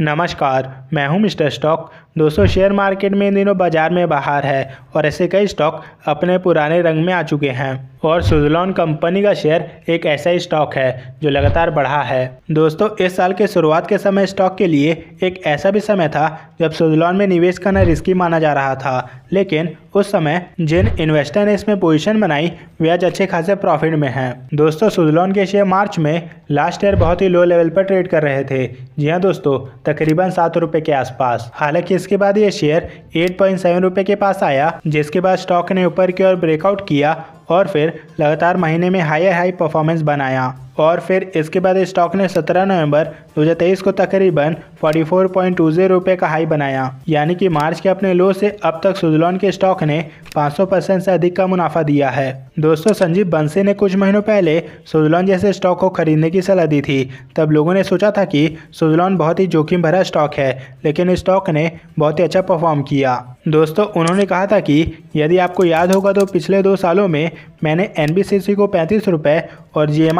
नमस्कार मैं हूं मिस्टर स्टॉक दोस्तों शेयर मार्केट में इन दिनों बाजार में बाहर है और ऐसे कई स्टॉक अपने पुराने रंग में आ चुके हैं और सुजलॉन कंपनी का शेयर एक ऐसा ही स्टॉक है जो लगातार बढ़ा है दोस्तों इस साल के शुरुआत के समय स्टॉक के लिए एक ऐसा भी समय था जब सुजलॉन में निवेश करना रिस्की माना जा रहा था लेकिन उस समय जिन इन्वेस्टर ने इसमें पोजीशन बनाई वे आज अच्छे खासे प्रॉफिट में हैं दोस्तों सुजलॉन के शेयर मार्च में लास्ट ईयर बहुत ही लो लेवल पर ट्रेड कर रहे थे जी हाँ दोस्तों तकरीबन सात के आसपास हालांकि इस जिसके बाद ये शेयर एट पॉइंट सेवन रुपये के पास आया जिसके बाद स्टॉक ने ऊपर की ओर ब्रेकआउट किया और फिर लगातार महीने में हायर हाई परफॉर्मेंस बनाया और फिर इसके बाद स्टॉक ने 17 नवंबर 2023 को तकरीबन 44.20 रुपए का हाई बनाया यानी कि मार्च के अपने लो से अब तक सुजलॉन के स्टॉक ने 500 परसेंट से अधिक का मुनाफा दिया है दोस्तों संजीव बंसी ने कुछ महीनों पहले सुजलॉन जैसे स्टॉक को खरीदने की सलाह दी थी तब लोगों ने सोचा था कि सुजलॉन बहुत ही जोखिम भरा स्टॉक है लेकिन स्टॉक ने बहुत ही अच्छा परफॉर्म किया दोस्तों उन्होंने कहा था कि यदि आपको याद होगा तो पिछले दो सालों में मैंने एन को पैंतीस रुपये और जी एम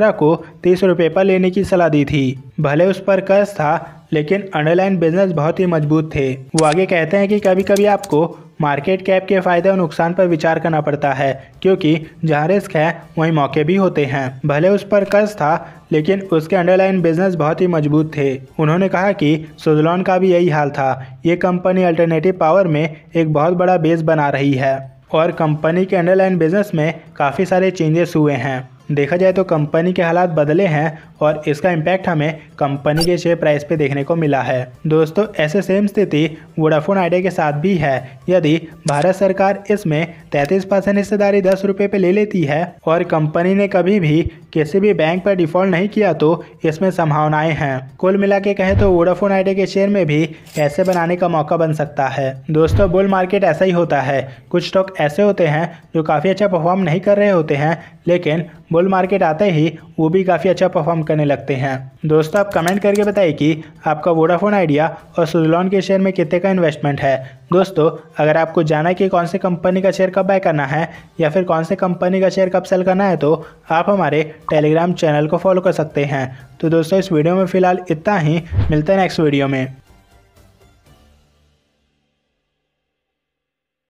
मिश्रा को तीस रुपये पर लेने की सलाह दी थी भले उस पर कर्ज था लेकिन अंडरलाइन बिजनेस बहुत ही मजबूत थे वो आगे कहते हैं कि कभी कभी आपको मार्केट कैप के फायदे और नुकसान पर विचार करना पड़ता है क्योंकि जहाँ रिस्क है वहीं मौके भी होते हैं भले उस पर कर्ज था लेकिन उसके अंडरलाइन बिजनेस बहुत ही मजबूत थे उन्होंने कहा कि सुजलॉन का भी यही हाल था ये कंपनी अल्टरनेटिव पावर में एक बहुत बड़ा बेस बना रही है और कंपनी के अंडरलाइन बिजनेस में काफ़ी सारे चेंजेस हुए हैं देखा जाए तो कंपनी के हालात बदले हैं और इसका इम्पैक्ट हमें कंपनी के शेयर प्राइस पे देखने को मिला है दोस्तों ऐसे सेम स्थिति वोडाफोन आइडिया के साथ भी है यदि भारत सरकार इसमें 33 परसेंट हिस्सेदारी दस रुपये पे ले लेती है और कंपनी ने कभी भी किसी भी बैंक पर डिफॉल्ट नहीं किया तो इसमें संभावनाएं हैं कुल मिला के कहें तो वोडाफोन आइडिया के शेयर में भी ऐसे बनाने का मौका बन सकता है दोस्तों बुल मार्केट ऐसा ही होता है कुछ स्टॉक ऐसे होते हैं जो काफ़ी अच्छा परफॉर्म नहीं कर रहे होते हैं लेकिन बुल मार्केट आते ही वो भी काफ़ी अच्छा परफॉर्म करने लगते हैं दोस्तों आप कमेंट करके बताइए कि आपका वोडाफोन आइडिया और सुजलॉन के शेयर में कितने का इन्वेस्टमेंट है दोस्तों अगर आपको जाना है कि कौन से कंपनी का शेयर कब बाय करना है या फिर कौन से कंपनी का शेयर कब सेल करना है तो आप हमारे टेलीग्राम चैनल को फॉलो कर सकते हैं तो दोस्तों इस वीडियो में फ़िलहाल इतना ही मिलते हैं नेक्स्ट वीडियो में